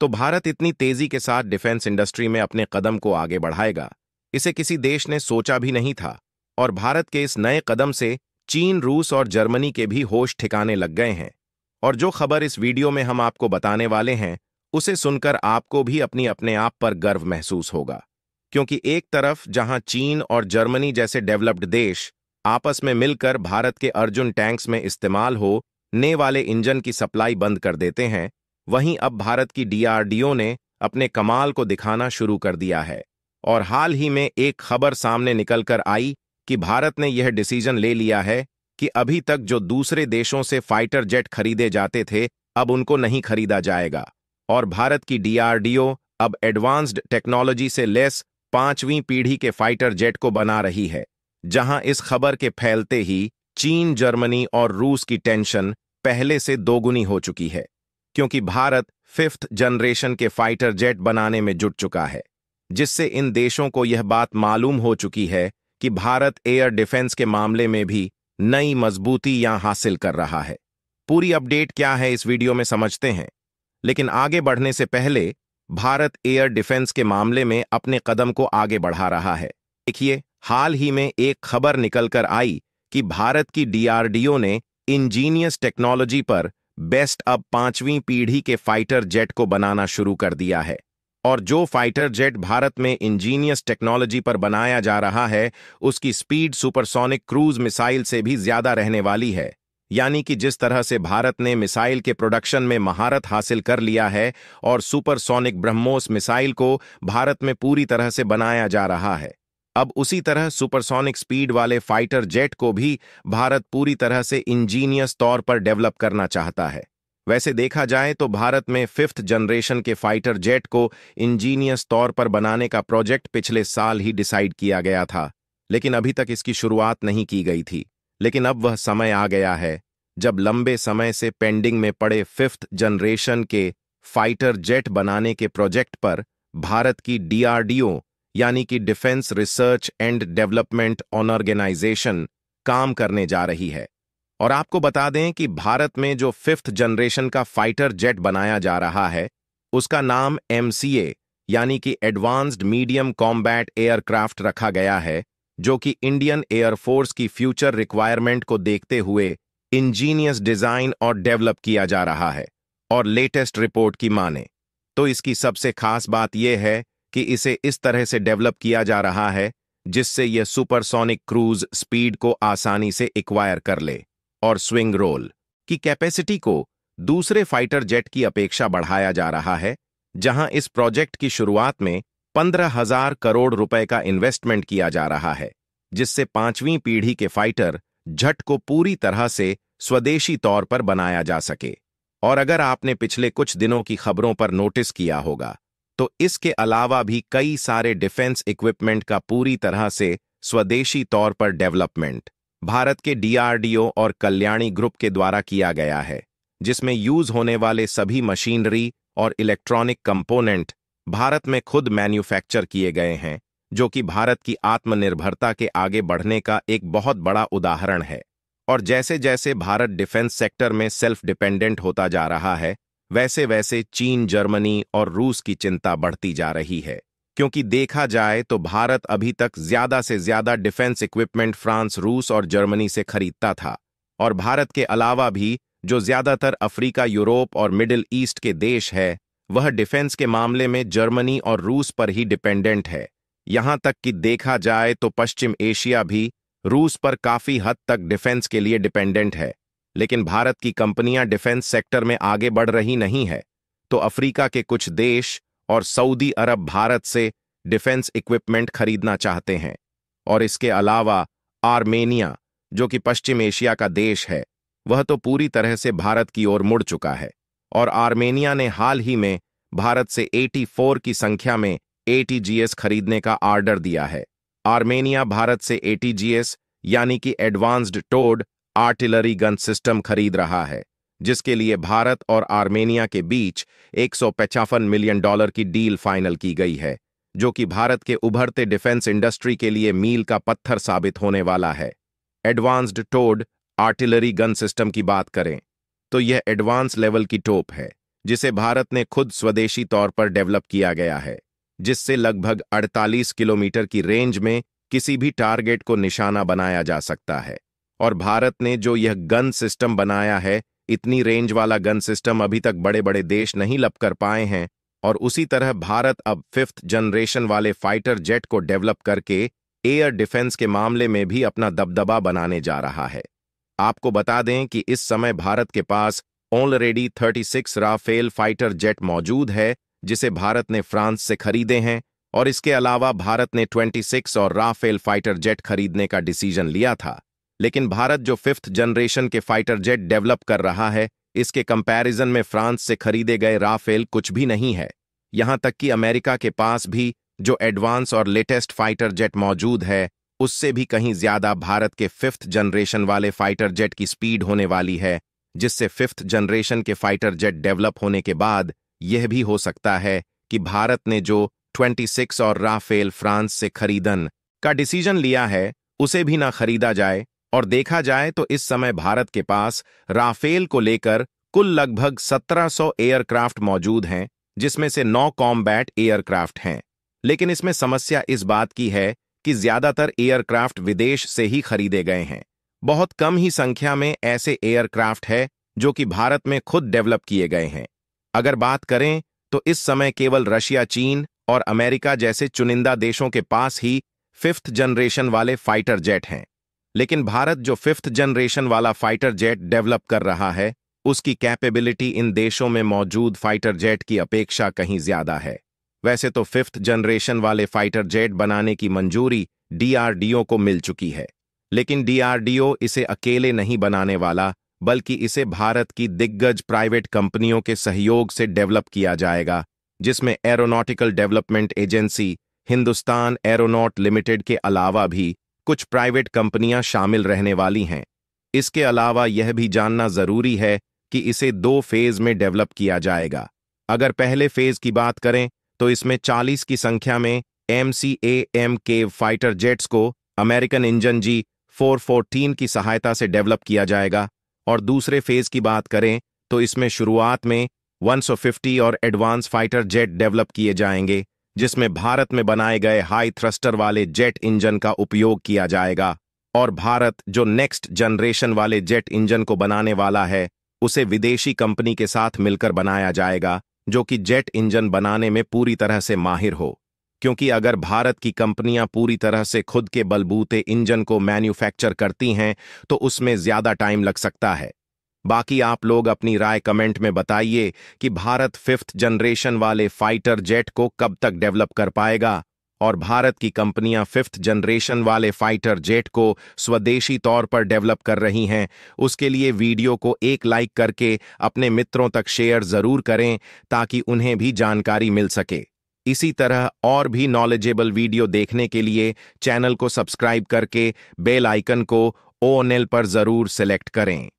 तो भारत इतनी तेजी के साथ डिफेंस इंडस्ट्री में अपने कदम को आगे बढ़ाएगा इसे किसी देश ने सोचा भी नहीं था और भारत के इस नए कदम से चीन रूस और जर्मनी के भी होश ठिकाने लग गए हैं और जो खबर इस वीडियो में हम आपको बताने वाले हैं उसे सुनकर आपको भी अपनी अपने आप पर गर्व महसूस होगा क्योंकि एक तरफ जहां चीन और जर्मनी जैसे डेवलप्ड देश आपस में मिलकर भारत के अर्जुन टैंक्स में इस्तेमाल हो ने वाले इंजन की सप्लाई बंद कर देते हैं वहीं अब भारत की डीआरडीओ ने अपने कमाल को दिखाना शुरू कर दिया है और हाल ही में एक खबर सामने निकलकर आई कि भारत ने यह डिसीजन ले लिया है कि अभी तक जो दूसरे देशों से फाइटर जेट खरीदे जाते थे अब उनको नहीं खरीदा जाएगा और भारत की डीआरडीओ अब एडवांस्ड टेक्नोलॉजी से लेस पांचवीं पीढ़ी के फाइटर जेट को बना रही है जहां इस खबर के फैलते ही चीन जर्मनी और रूस की टेंशन पहले से दोगुनी हो चुकी है क्योंकि भारत फिफ्थ जनरेशन के फाइटर जेट बनाने में जुट चुका है जिससे इन देशों को यह बात मालूम हो चुकी है कि भारत एयर डिफेंस के मामले में भी नई मजबूती यहां हासिल कर रहा है पूरी अपडेट क्या है इस वीडियो में समझते हैं लेकिन आगे बढ़ने से पहले भारत एयर डिफेंस के मामले में अपने कदम को आगे बढ़ा रहा है देखिए हाल ही में एक खबर निकलकर आई कि भारत की डीआरडीओ ने इंजीनियस टेक्नोलॉजी पर बेस्ट अब पांचवीं पीढ़ी के फाइटर जेट को बनाना शुरू कर दिया है और जो फाइटर जेट भारत में इंजीनियस टेक्नोलॉजी पर बनाया जा रहा है उसकी स्पीड सुपरसोनिक क्रूज मिसाइल से भी ज्यादा रहने वाली है यानी कि जिस तरह से भारत ने मिसाइल के प्रोडक्शन में महारत हासिल कर लिया है और सुपरसोनिक ब्रह्मोस मिसाइल को भारत में पूरी तरह से बनाया जा रहा है अब उसी तरह सुपरसोनिक स्पीड वाले फाइटर जेट को भी भारत पूरी तरह से इंजीनियस तौर पर डेवलप करना चाहता है वैसे देखा जाए तो भारत में फिफ्थ जनरेशन के फाइटर जेट को इंजीनियस तौर पर बनाने का प्रोजेक्ट पिछले साल ही डिसाइड किया गया था लेकिन अभी तक इसकी शुरुआत नहीं की गई थी लेकिन अब वह समय आ गया है जब लंबे समय से पेंडिंग में पड़े फिफ्थ जनरेशन के फाइटर जेट बनाने के प्रोजेक्ट पर भारत की डीआरडीओ यानी कि defence research and development organisation काम करने जा रही है और आपको बता दें कि भारत में जो फिफ्थ जनरेशन का फाइटर जेट बनाया जा रहा है उसका नाम एम यानी कि एडवांस्ड मीडियम कॉम्बैट एयरक्राफ्ट रखा गया है जो कि इंडियन एयरफोर्स की फ्यूचर रिक्वायरमेंट को देखते हुए इंजीनियस डिज़ाइन और डेवलप किया जा रहा है और लेटेस्ट रिपोर्ट की माने तो इसकी सबसे खास बात यह है कि इसे इस तरह से डेवलप किया जा रहा है जिससे यह सुपरसोनिक क्रूज स्पीड को आसानी से एक्वायर कर ले और स्विंग रोल की कैपेसिटी को दूसरे फाइटर जेट की अपेक्षा बढ़ाया जा रहा है जहां इस प्रोजेक्ट की शुरुआत में पंद्रह हजार करोड़ रुपए का इन्वेस्टमेंट किया जा रहा है जिससे पांचवीं पीढ़ी के फाइटर झट को पूरी तरह से स्वदेशी तौर पर बनाया जा सके और अगर आपने पिछले कुछ दिनों की खबरों पर नोटिस किया होगा तो इसके अलावा भी कई सारे डिफेंस इक्विपमेंट का पूरी तरह से स्वदेशी तौर पर डेवलपमेंट भारत के डीआरडीओ और कल्याणी ग्रुप के द्वारा किया गया है जिसमें यूज होने वाले सभी मशीनरी और इलेक्ट्रॉनिक कंपोनेंट भारत में खुद मैन्युफैक्चर किए गए हैं जो कि भारत की आत्मनिर्भरता के आगे बढ़ने का एक बहुत बड़ा उदाहरण है और जैसे जैसे भारत डिफेंस सेक्टर में सेल्फ डिपेंडेंट होता जा रहा है वैसे वैसे चीन जर्मनी और रूस की चिंता बढ़ती जा रही है क्योंकि देखा जाए तो भारत अभी तक ज्यादा से ज्यादा डिफेंस इक्विपमेंट फ्रांस रूस और जर्मनी से खरीदता था और भारत के अलावा भी जो ज्यादातर अफ्रीका यूरोप और मिडिल ईस्ट के देश है वह डिफेंस के मामले में जर्मनी और रूस पर ही डिपेंडेंट है यहां तक कि देखा जाए तो पश्चिम एशिया भी रूस पर काफी हद तक डिफेंस के लिए डिपेंडेंट है लेकिन भारत की कंपनियां डिफेंस सेक्टर में आगे बढ़ रही नहीं है तो अफ्रीका के कुछ देश और सऊदी अरब भारत से डिफेंस इक्विपमेंट खरीदना चाहते हैं और इसके अलावा आर्मेनिया जो कि पश्चिम एशिया का देश है वह तो पूरी तरह से भारत की ओर मुड़ चुका है और आर्मेनिया ने हाल ही में भारत से 84 की संख्या में एटीजीएस खरीदने का आर्डर दिया है आर्मेनिया भारत से एटीजीएस यानी कि advanced towed artillery gun system खरीद रहा है जिसके लिए भारत और आर्मेनिया के बीच एक मिलियन डॉलर की डील फाइनल की गई है जो कि भारत के उभरते डिफेंस इंडस्ट्री के लिए मील का पत्थर साबित होने वाला है advanced towed artillery gun system की बात करें तो यह एडवांस लेवल की टोप है जिसे भारत ने खुद स्वदेशी तौर पर डेवलप किया गया है जिससे लगभग 48 किलोमीटर की रेंज में किसी भी टारगेट को निशाना बनाया जा सकता है और भारत ने जो यह गन सिस्टम बनाया है इतनी रेंज वाला गन सिस्टम अभी तक बड़े बड़े देश नहीं लप कर पाए हैं और उसी तरह भारत अब फिफ्थ जनरेशन वाले फाइटर जेट को डेवलप करके एयर डिफेंस के मामले में भी अपना दबदबा बनाने जा रहा है आपको बता दें कि इस समय भारत के पास ऑलरेडी 36 राफेल फाइटर जेट मौजूद है जिसे भारत ने फ्रांस से खरीदे हैं और इसके अलावा भारत ने 26 और राफेल फाइटर जेट खरीदने का डिसीजन लिया था लेकिन भारत जो फिफ्थ जनरेशन के फाइटर जेट डेवलप कर रहा है इसके कंपैरिजन में फ्रांस से खरीदे गए राफेल कुछ भी नहीं है यहां तक कि अमेरिका के पास भी जो एडवांस और लेटेस्ट फाइटर जेट मौजूद है उससे भी कहीं ज्यादा भारत के फिफ्थ जनरेशन वाले फाइटर जेट की स्पीड होने वाली है जिससे फिफ्थ जनरेशन के फाइटर जेट डेवलप होने के बाद यह भी हो सकता है कि भारत ने जो 26 और राफेल फ्रांस से खरीदन का डिसीजन लिया है उसे भी ना खरीदा जाए और देखा जाए तो इस समय भारत के पास राफेल को लेकर कुल लगभग 1700 एयरक्राफ्ट मौजूद हैं जिसमें से नौ कॉम्बैट एयरक्राफ्ट हैं लेकिन इसमें समस्या इस बात की है कि ज्यादातर एयरक्राफ्ट विदेश से ही खरीदे गए हैं बहुत कम ही संख्या में ऐसे एयरक्राफ्ट है जो कि भारत में खुद डेवलप किए गए हैं अगर बात करें तो इस समय केवल रशिया चीन और अमेरिका जैसे चुनिंदा देशों के पास ही फिफ्थ जनरेशन वाले फाइटर जेट हैं लेकिन भारत जो फिफ्थ जनरेशन वाला फाइटर जेट डेवलप कर रहा है उसकी कैपेबिलिटी इन देशों में मौजूद फाइटर जेट की अपेक्षा कहीं ज्यादा है वैसे तो फिफ्थ जनरेशन वाले फाइटर जेट बनाने की मंजूरी डीआरडीओ को मिल चुकी है लेकिन डीआरडीओ इसे अकेले नहीं बनाने वाला बल्कि इसे भारत की दिग्गज प्राइवेट कंपनियों के सहयोग से डेवलप किया जाएगा जिसमें aeronautical development agency Hindustan aeronaut limited के अलावा भी कुछ प्राइवेट कंपनियां शामिल रहने वाली हैं इसके अलावा यह भी जानना जरूरी है कि इसे दो फेज में डेवलप किया जाएगा अगर पहले फेज की बात करें तो इसमें 40 की संख्या में एम सी ए एम के फाइटर जेट्स को अमेरिकन इंजन जी 414 की सहायता से डेवलप किया जाएगा और दूसरे फेज की बात करें तो इसमें शुरुआत में 150 और एडवांस फाइटर जेट डेवलप किए जाएंगे जिसमें भारत में बनाए गए हाई थ्रस्टर वाले जेट इंजन का उपयोग किया जाएगा और भारत जो नेक्स्ट जनरेशन वाले जेट इंजन को बनाने वाला है उसे विदेशी कंपनी के साथ मिलकर बनाया जाएगा जो कि जेट इंजन बनाने में पूरी तरह से माहिर हो क्योंकि अगर भारत की कंपनियां पूरी तरह से खुद के बलबूते इंजन को मैन्युफैक्चर करती हैं तो उसमें ज्यादा टाइम लग सकता है बाकी आप लोग अपनी राय कमेंट में बताइए कि भारत फिफ्थ जनरेशन वाले फाइटर जेट को कब तक डेवलप कर पाएगा और भारत की कंपनियां फिफ्थ जनरेशन वाले फाइटर जेट को स्वदेशी तौर पर डेवलप कर रही हैं उसके लिए वीडियो को एक लाइक करके अपने मित्रों तक शेयर जरूर करें ताकि उन्हें भी जानकारी मिल सके इसी तरह और भी नॉलेजेबल वीडियो देखने के लिए चैनल को सब्सक्राइब करके बेल आइकन को ओ पर जरूर सेलेक्ट करें